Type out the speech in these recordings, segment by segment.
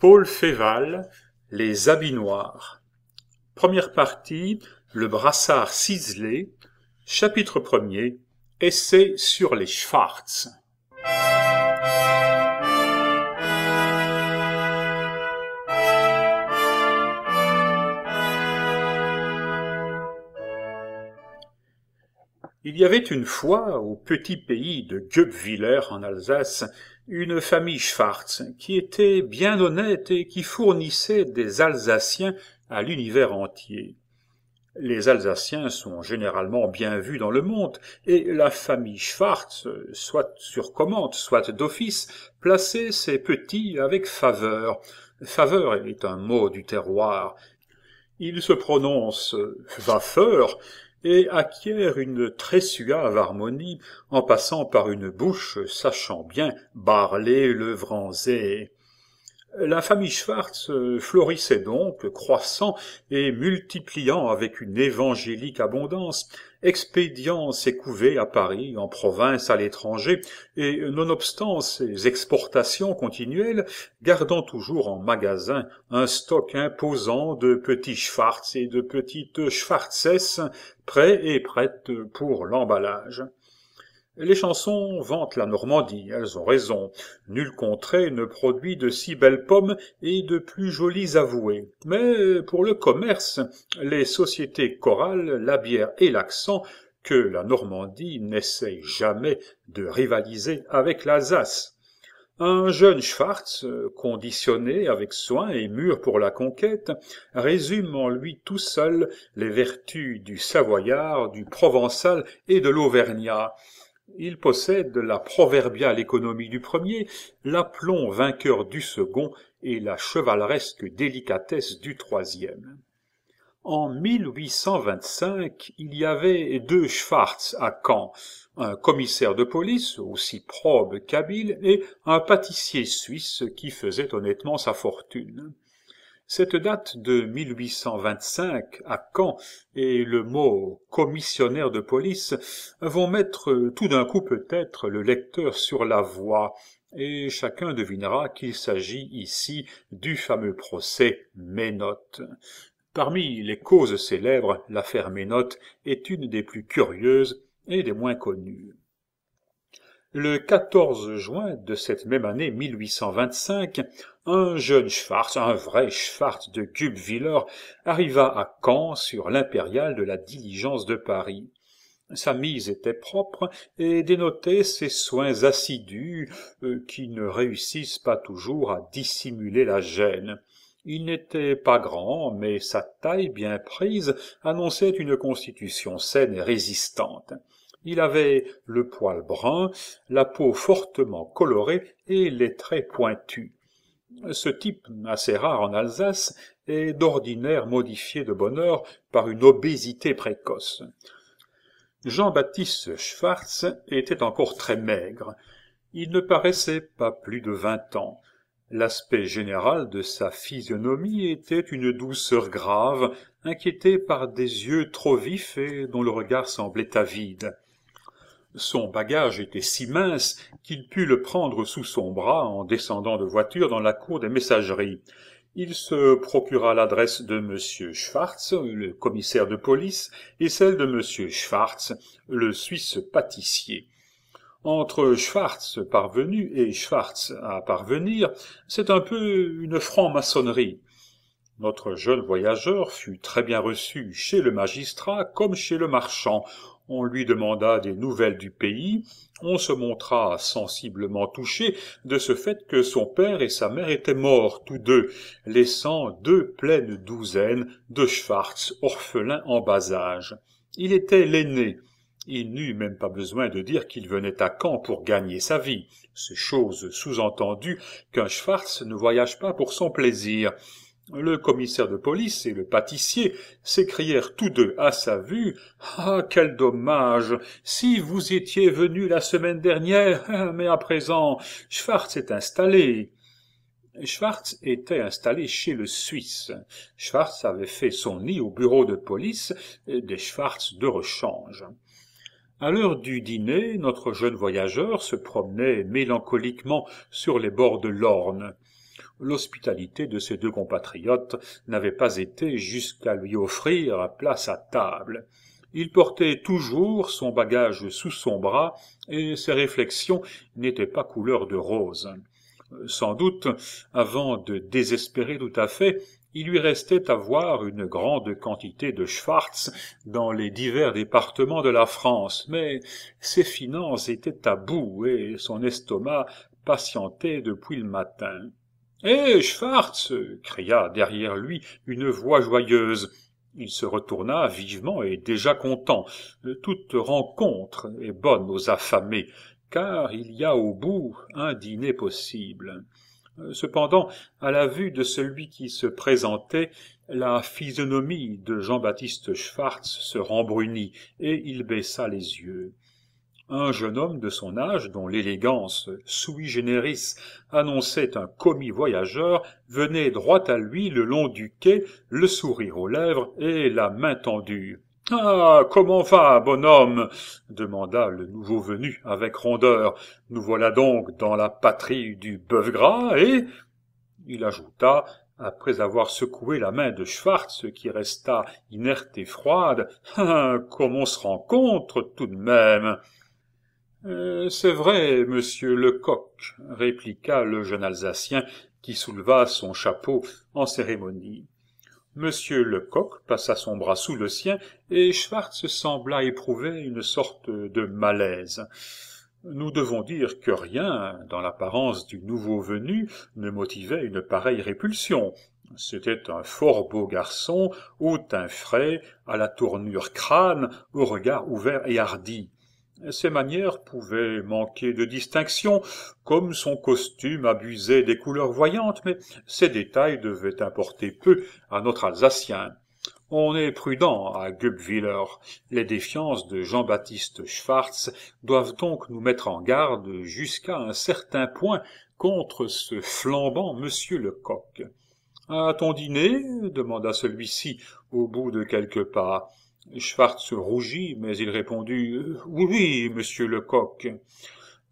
Paul Féval, Les habits noirs. Première partie, Le brassard ciselé. Chapitre 1 Essai sur les Schwartz. il y avait une fois, au petit pays de Guebwiller en Alsace, une famille Schwartz qui était bien honnête et qui fournissait des Alsaciens à l'univers entier. Les Alsaciens sont généralement bien vus dans le monde, et la famille Schwartz, soit sur commande, soit d'office, plaçait ses petits avec faveur. Faveur est un mot du terroir. Il se prononce vafeur », et acquiert une très suave harmonie en passant par une bouche sachant bien barler le la famille Schwartz euh, florissait donc, croissant et multipliant avec une évangélique abondance, expédiant ses couvées à Paris, en province, à l'étranger, et nonobstant ses exportations continuelles, gardant toujours en magasin un stock imposant de petits Schwartz et de petites schwartzesses prêts et prêtes pour l'emballage. Les chansons vantent la Normandie, elles ont raison. Nulle contrée ne produit de si belles pommes et de plus jolies avoués. Mais pour le commerce, les sociétés chorales, la bière et l'accent, que la Normandie n'essaye jamais de rivaliser avec l'Alsace. Un jeune Schwartz, conditionné avec soin et mûr pour la conquête, résume en lui tout seul les vertus du Savoyard, du Provençal et de l'Auvergnat. Il possède la proverbiale économie du premier, l'aplomb vainqueur du second et la chevaleresque délicatesse du troisième. En 1825, il y avait deux Schwartz à Caen, un commissaire de police, aussi probe qu'habile, et un pâtissier suisse qui faisait honnêtement sa fortune. Cette date de 1825 à Caen et le mot commissionnaire de police vont mettre tout d'un coup peut-être le lecteur sur la voie, et chacun devinera qu'il s'agit ici du fameux procès Ménotte. Parmi les causes célèbres, l'affaire Ménotte est une des plus curieuses et des moins connues. Le 14 juin de cette même année 1825, un jeune Schwarz, un vrai Schwarz de Gubwiller, arriva à Caen sur l'impériale de la diligence de Paris. Sa mise était propre et dénotait ses soins assidus euh, qui ne réussissent pas toujours à dissimuler la gêne. Il n'était pas grand, mais sa taille bien prise annonçait une constitution saine et résistante. Il avait le poil brun, la peau fortement colorée et les traits pointus. Ce type, assez rare en Alsace, est d'ordinaire modifié de bonne heure par une obésité précoce. Jean-Baptiste Schwartz était encore très maigre. Il ne paraissait pas plus de vingt ans. L'aspect général de sa physionomie était une douceur grave, inquiétée par des yeux trop vifs et dont le regard semblait avide son bagage était si mince qu'il put le prendre sous son bras en descendant de voiture dans la cour des messageries il se procura l'adresse de m schwartz le commissaire de police et celle de m schwartz le suisse pâtissier entre schwartz parvenu et schwartz à parvenir c'est un peu une franc-maçonnerie notre jeune voyageur fut très bien reçu chez le magistrat comme chez le marchand on lui demanda des nouvelles du pays, on se montra sensiblement touché de ce fait que son père et sa mère étaient morts tous deux, laissant deux pleines douzaines de Schwartz orphelins en bas âge. Il était l'aîné. Il n'eut même pas besoin de dire qu'il venait à Caen pour gagner sa vie. C'est chose sous-entendue qu'un Schwartz ne voyage pas pour son plaisir. Le commissaire de police et le pâtissier s'écrièrent tous deux à sa vue. Ah. Quel dommage. Si vous étiez venu la semaine dernière. Mais à présent Schwartz est installé. Schwartz était installé chez le Suisse. Schwartz avait fait son nid au bureau de police des Schwartz de rechange. À l'heure du dîner, notre jeune voyageur se promenait mélancoliquement sur les bords de l'Orne l'hospitalité de ses deux compatriotes n'avait pas été jusqu'à lui offrir place à table il portait toujours son bagage sous son bras et ses réflexions n'étaient pas couleur de rose sans doute avant de désespérer tout à fait il lui restait à voir une grande quantité de schwartz dans les divers départements de la france mais ses finances étaient à bout et son estomac patientait depuis le matin eh, Schwartz cria derrière lui une voix joyeuse. Il se retourna vivement et déjà content. Toute rencontre est bonne aux affamés, car il y a au bout un dîner possible. Cependant, à la vue de celui qui se présentait, la physionomie de Jean-Baptiste Schwartz se rembrunit et il baissa les yeux un jeune homme de son âge dont l'élégance sui generis annonçait un commis voyageur venait droit à lui le long du quai le sourire aux lèvres et la main tendue ah comment va bonhomme demanda le nouveau venu avec rondeur nous voilà donc dans la patrie du bœuf gras et il ajouta après avoir secoué la main de Schwartz qui resta inerte et froide, ah, comme on se rencontre tout de même euh, c'est vrai, monsieur Lecoq, répliqua le jeune Alsacien qui souleva son chapeau en cérémonie. Monsieur Lecoq passa son bras sous le sien et Schwartz sembla éprouver une sorte de malaise. Nous devons dire que rien, dans l'apparence du nouveau venu, ne motivait une pareille répulsion. C'était un fort beau garçon, au teint frais, à la tournure crâne, au regard ouvert et hardi. Ses manières pouvaient manquer de distinction, comme son costume abusait des couleurs voyantes, mais ces détails devaient importer peu à notre Alsacien. On est prudent à Guebwiller. Les défiances de Jean-Baptiste Schwartz doivent donc nous mettre en garde jusqu'à un certain point contre ce flambant monsieur Lecoq. À ton dîner demanda celui-ci au bout de quelques pas. Schwartz rougit, mais il répondit Oui, oui, monsieur Lecoq.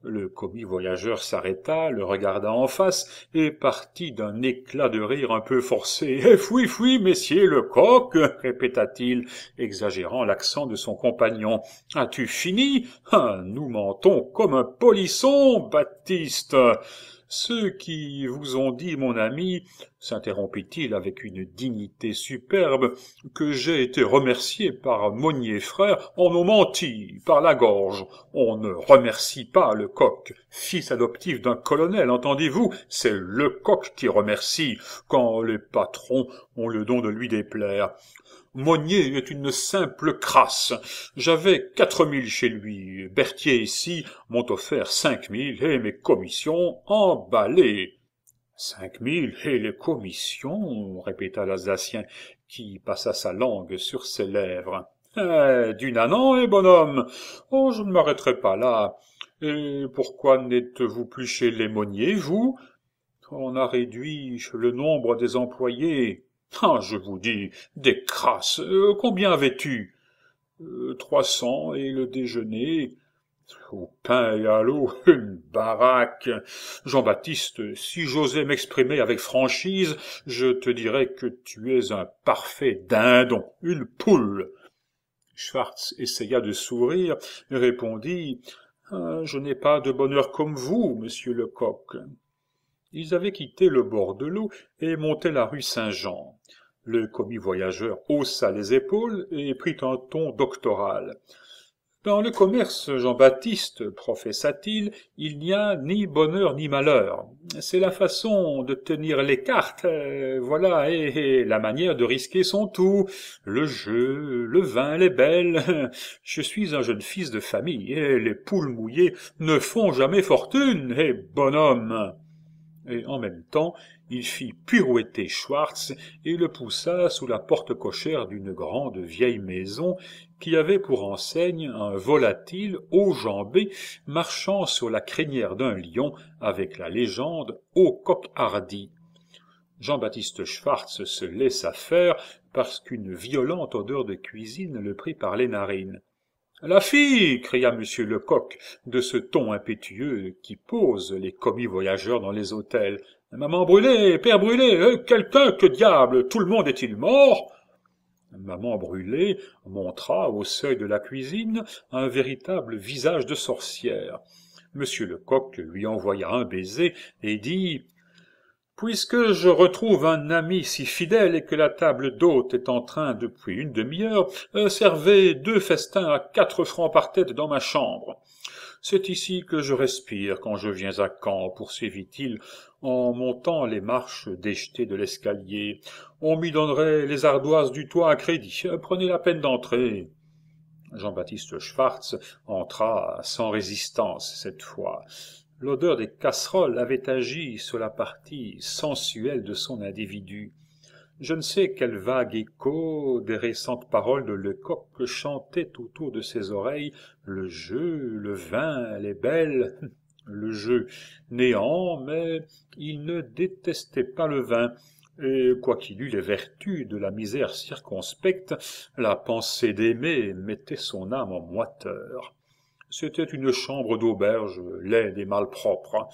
Le commis voyageur s'arrêta, le regarda en face, et partit d'un éclat de rire un peu forcé. Foui, eh, foui, messieurs Lecoq, répéta-t-il, exagérant l'accent de son compagnon. As-tu fini ah, Nous mentons comme un polisson, Baptiste. Ceux qui vous ont dit, mon ami, s'interrompit-il avec une dignité superbe, que j'ai été remercié par Monnier frère, on nous menti par la gorge. On ne remercie pas le coq, fils adoptif d'un colonel, entendez-vous C'est le coq qui remercie, quand les patrons ont le don de lui déplaire. Monnier est une simple crasse. J'avais quatre mille chez lui. Berthier ici m'ont offert cinq mille et mes commissions emballées. Cinq mille et les commissions répéta l'Asacien, qui passa sa langue sur ses lèvres eh du nanan eh bonhomme oh je ne m'arrêterai pas là et pourquoi n'êtes-vous plus chez les vous On a réduit le nombre des employés. Ah, je vous dis, des crasses euh, Combien avais-tu euh, Trois cents et le déjeuner au pain et à l'eau, une baraque. Jean-Baptiste, si j'osais m'exprimer avec franchise, je te dirais que tu es un parfait dindon, une poule. Schwartz essaya de sourire et répondit ah, Je n'ai pas de bonheur comme vous, monsieur Lecoq. Ils avaient quitté le bord de l'eau et montaient la rue Saint-Jean. Le commis voyageur haussa les épaules et prit un ton doctoral. Dans le commerce, Jean-Baptiste professa-t-il, il n'y a ni bonheur ni malheur. C'est la façon de tenir les cartes, euh, voilà, et, la manière de risquer son tout, le jeu, le vin, les belles. Je suis un jeune fils de famille, et les poules mouillées ne font jamais fortune, et bonhomme. Et en même temps, il fit pirouetter schwartz et le poussa sous la porte cochère d'une grande vieille maison qui avait pour enseigne un volatile haut-jambé, marchant sur la crinière d'un lion avec la légende au coq hardi jean-baptiste schwartz se laissa faire parce qu'une violente odeur de cuisine le prit par les narines la fille cria monsieur lecoq de ce ton impétueux qui pose les commis voyageurs dans les hôtels maman brûlé père brûlé euh, quelqu'un que diable tout le monde est-il mort maman brûlé montra au seuil de la cuisine un véritable visage de sorcière monsieur lecoq lui envoya un baiser et dit puisque je retrouve un ami si fidèle et que la table d'hôte est en train depuis une demi-heure euh, servez deux festins à quatre francs par tête dans ma chambre c'est ici que je respire quand je viens à caen poursuivit-il en montant les marches déjetées de l'escalier on m'y donnerait les ardoises du toit à crédit euh, prenez la peine d'entrer jean-baptiste schwartz entra sans résistance cette fois l'odeur des casseroles avait agi sur la partie sensuelle de son individu je ne sais quel vague écho des récentes paroles de lecoq chantait autour de ses oreilles le jeu le vin les belles le jeu néant mais il ne détestait pas le vin et quoiqu'il eût les vertus de la misère circonspecte la pensée d'aimer mettait son âme en moiteur c'était une chambre d'auberge, laide et malpropre.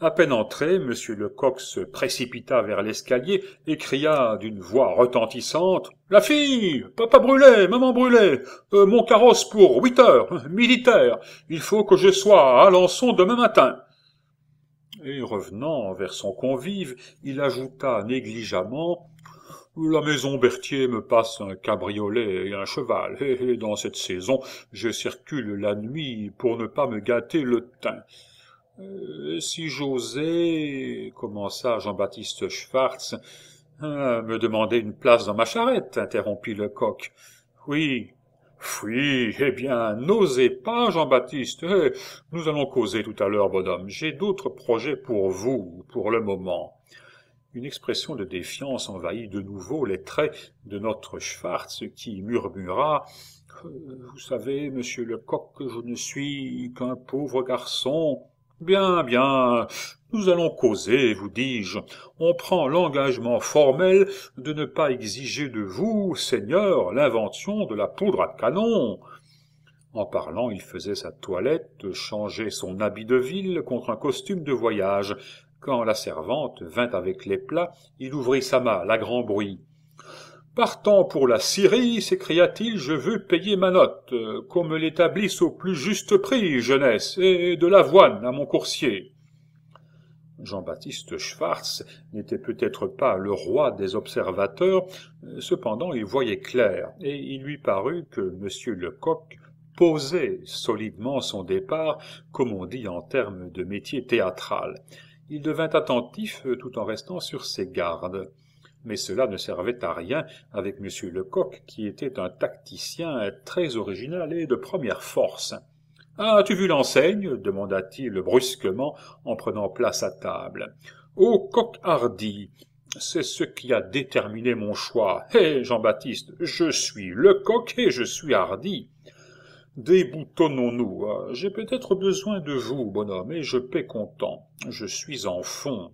À peine entré, M. Lecoq se précipita vers l'escalier et cria d'une voix retentissante La fille Papa Brûlé Maman Brûlé euh, Mon carrosse pour huit heures Militaire Il faut que je sois à Alençon demain matin Et revenant vers son convive, il ajouta négligemment la maison Berthier me passe un cabriolet et un cheval, et dans cette saison je circule la nuit pour ne pas me gâter le teint. Euh, si j'osais, commença Jean-Baptiste Schwartz, hein, me demander une place dans ma charrette, interrompit le coq. « Oui, oui, eh bien, n'osez pas, Jean-Baptiste. Eh, nous allons causer tout à l'heure, bonhomme. J'ai d'autres projets pour vous, pour le moment une expression de défiance envahit de nouveau les traits de notre Schwartz qui murmura euh, Vous savez, monsieur Lecoq, que je ne suis qu'un pauvre garçon. Bien, bien, nous allons causer, vous dis-je. On prend l'engagement formel de ne pas exiger de vous, Seigneur, l'invention de la poudre à canon. En parlant, il faisait sa toilette, changeait son habit de ville contre un costume de voyage, quand la servante vint avec les plats, il ouvrit sa malle à grand bruit. Partant pour la Syrie, s'écria-t-il, je veux payer ma note, euh, qu'on me l'établisse au plus juste prix, jeunesse, et de l'avoine à mon coursier. Jean-Baptiste Schwartz n'était peut-être pas le roi des observateurs, euh, cependant il voyait clair, et il lui parut que M. Lecoq posait solidement son départ, comme on dit en termes de métier théâtral il devint attentif euh, tout en restant sur ses gardes. Mais cela ne servait à rien avec M. Lecoq, qui était un tacticien très original et de première force. as-tu ah, vu l'enseigne demanda-t-il brusquement en prenant place à table. Oh coq hardi c'est ce qui a déterminé mon choix. Hé, eh, Jean-Baptiste, je suis Lecoq et je suis hardi Déboutonnons-nous. Hein. J'ai peut-être besoin de vous, bonhomme, et je paie content. Je suis en fond.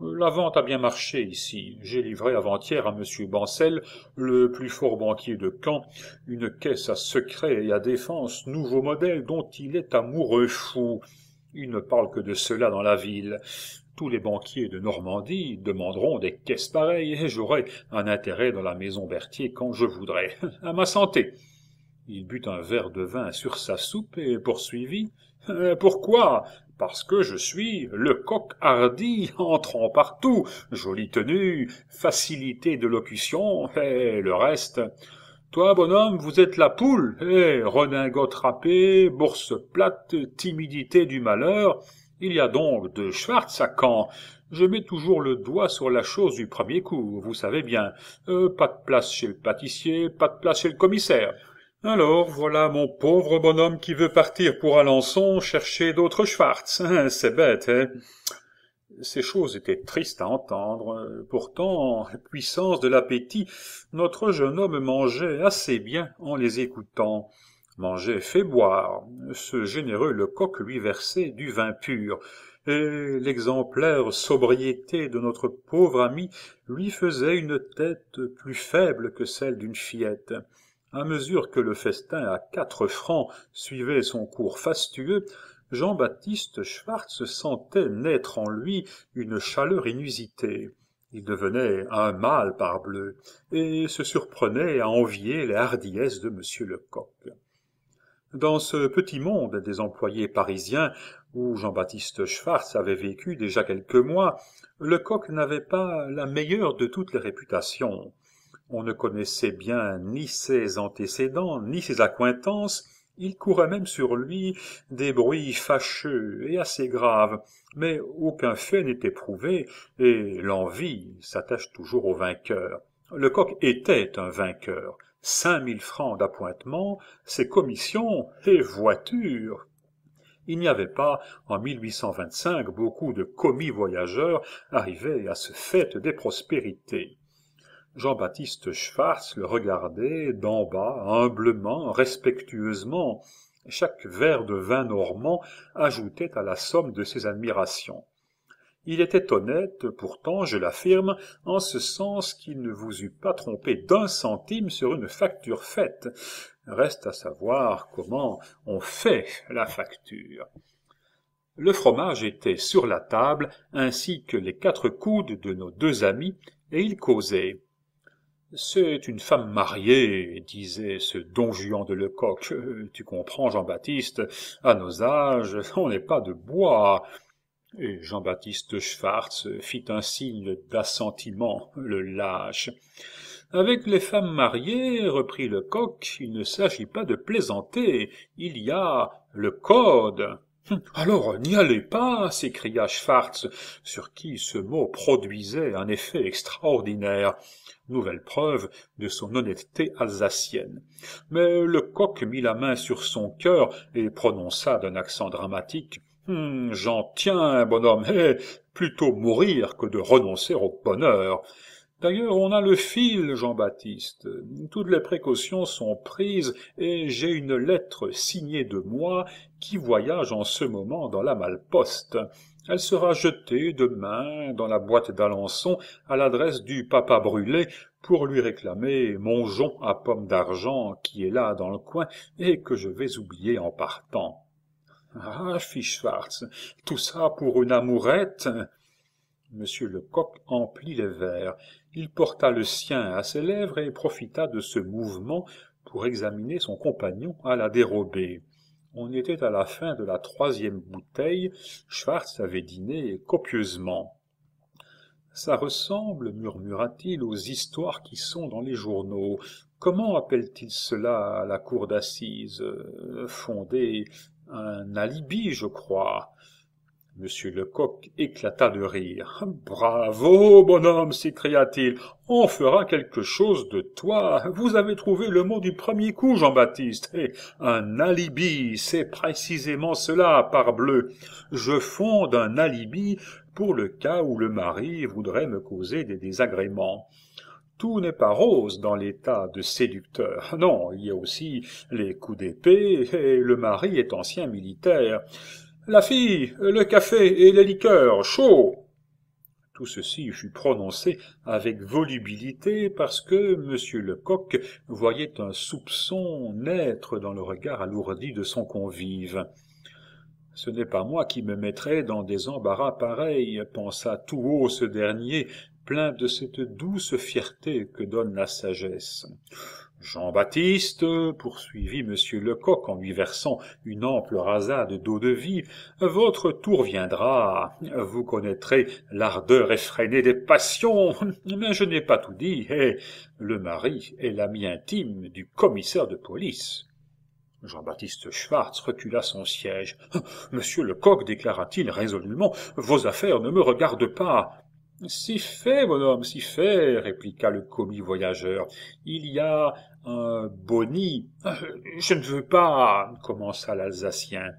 La vente a bien marché ici. J'ai livré avant-hier à M. Bancel, le plus fort banquier de Caen, une caisse à secret et à défense, nouveau modèle dont il est amoureux fou. Il ne parle que de cela dans la ville. Tous les banquiers de Normandie demanderont des caisses pareilles et j'aurai un intérêt dans la maison Berthier quand je voudrai. À ma santé! Il but un verre de vin sur sa soupe et poursuivit. Euh, pourquoi Parce que je suis le coq hardi, entrant partout, jolie tenue, facilité de locution, et le reste. Toi, bonhomme, vous êtes la poule, et redingote râpée, bourse plate, timidité du malheur. Il y a donc de Schwartz à Caen. Je mets toujours le doigt sur la chose du premier coup, vous savez bien. Euh, pas de place chez le pâtissier, pas de place chez le commissaire. Alors voilà mon pauvre bonhomme qui veut partir pour Alençon chercher d'autres Schwartz. Hein, c'est bête, hein ces choses étaient tristes à entendre. Pourtant, en puissance de l'appétit, notre jeune homme mangeait assez bien en les écoutant. Mangeait fait boire. Ce généreux Lecoq lui versait du vin pur. Et l'exemplaire sobriété de notre pauvre ami lui faisait une tête plus faible que celle d'une fillette à mesure que le festin à quatre francs suivait son cours fastueux jean-baptiste schwartz sentait naître en lui une chaleur inusitée il devenait un mâle parbleu et se surprenait à envier les hardiesses de m lecoq dans ce petit monde des employés parisiens où jean-baptiste schwartz avait vécu déjà quelques mois lecoq n'avait pas la meilleure de toutes les réputations on ne connaissait bien ni ses antécédents ni ses accointances il courait même sur lui des bruits fâcheux et assez graves mais aucun fait n'était prouvé et l'envie s'attache toujours vainqueur. vainqueur. lecoq était un vainqueur cinq mille francs d'appointement, ses commissions et voitures. il n'y avait pas en beaucoup de commis voyageurs arrivés à ce fait des prospérités jean-baptiste Schwarz le regardait d'en bas humblement respectueusement chaque verre de vin normand ajoutait à la somme de ses admirations il était honnête pourtant je l'affirme en ce sens qu'il ne vous eût pas trompé d'un centime sur une facture faite reste à savoir comment on fait la facture le fromage était sur la table ainsi que les quatre coudes de nos deux amis et ils causaient c'est une femme mariée, disait ce don Juan de Lecoq. Euh, tu comprends, Jean-Baptiste, à nos âges, on n'est pas de bois. Et Jean-Baptiste Schwartz fit un signe d'assentiment, le lâche. Avec les femmes mariées, reprit Lecoq, il ne s'agit pas de plaisanter, il y a le code. Alors, n'y allez pas, s'écria Schwartz, sur qui ce mot produisait un effet extraordinaire nouvelle preuve de son honnêteté alsacienne. Mais le coq mit la main sur son cœur et prononça d'un accent dramatique hum, j'en tiens, bonhomme, eh, plutôt mourir que de renoncer au bonheur. D'ailleurs, on a le fil, Jean-Baptiste. Toutes les précautions sont prises et j'ai une lettre signée de moi qui voyage en ce moment dans la Malposte. Elle sera jetée demain dans la boîte d'Alençon à l'adresse du papa Brûlé pour lui réclamer mon jonc à pomme d'argent qui est là dans le coin et que je vais oublier en partant. Ah, Schwartz, tout ça pour une amourette M. Lecoq emplit les verres. Il porta le sien à ses lèvres et profita de ce mouvement pour examiner son compagnon à la dérobée. On était à la fin de la troisième bouteille. Schwartz avait dîné copieusement. Ça ressemble, murmura-t-il, aux histoires qui sont dans les journaux. Comment appelle-t-il cela à la cour d'assises euh, fondée un alibi, je crois. Monsieur Lecoq éclata de rire. Bravo, bonhomme, s'écria-t-il. On fera quelque chose de toi. Vous avez trouvé le mot du premier coup, Jean-Baptiste. un alibi, c'est précisément cela, parbleu. Je fonde un alibi pour le cas où le mari voudrait me causer des désagréments tout n'est pas rose dans l'état de séducteur. Non, il y a aussi les coups d'épée, et le mari est ancien militaire. La fille, le café et les liqueurs, chaud tout ceci fut prononcé avec volubilité parce que M. Lecoq voyait un soupçon naître dans le regard alourdi de son convive. Ce n'est pas moi qui me mettrais dans des embarras pareils, pensa tout haut ce dernier plein de cette douce fierté que donne la sagesse. Jean-Baptiste poursuivit M. Lecoq en lui versant une ample rasade d'eau-de-vie, votre tour viendra, vous connaîtrez l'ardeur effrénée des passions, mais je n'ai pas tout dit, et eh, le mari est l'ami intime du commissaire de police. Jean-Baptiste Schwartz recula son siège. Monsieur Lecoq, déclara-t-il résolument, vos affaires ne me regardent pas. Si fait, bonhomme, si fait, répliqua le commis voyageur. Il y a un boni. Euh, je ne veux pas, commença l'Alsacien.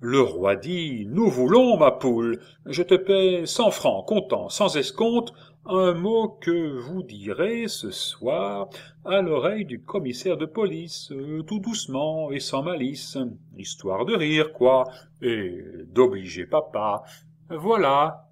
Le roi dit, nous voulons, ma poule, je te paie cent francs, comptant, sans escompte, un mot que vous direz ce soir à l'oreille du commissaire de police, euh, tout doucement et sans malice, histoire de rire, quoi, et d'obliger papa. Voilà,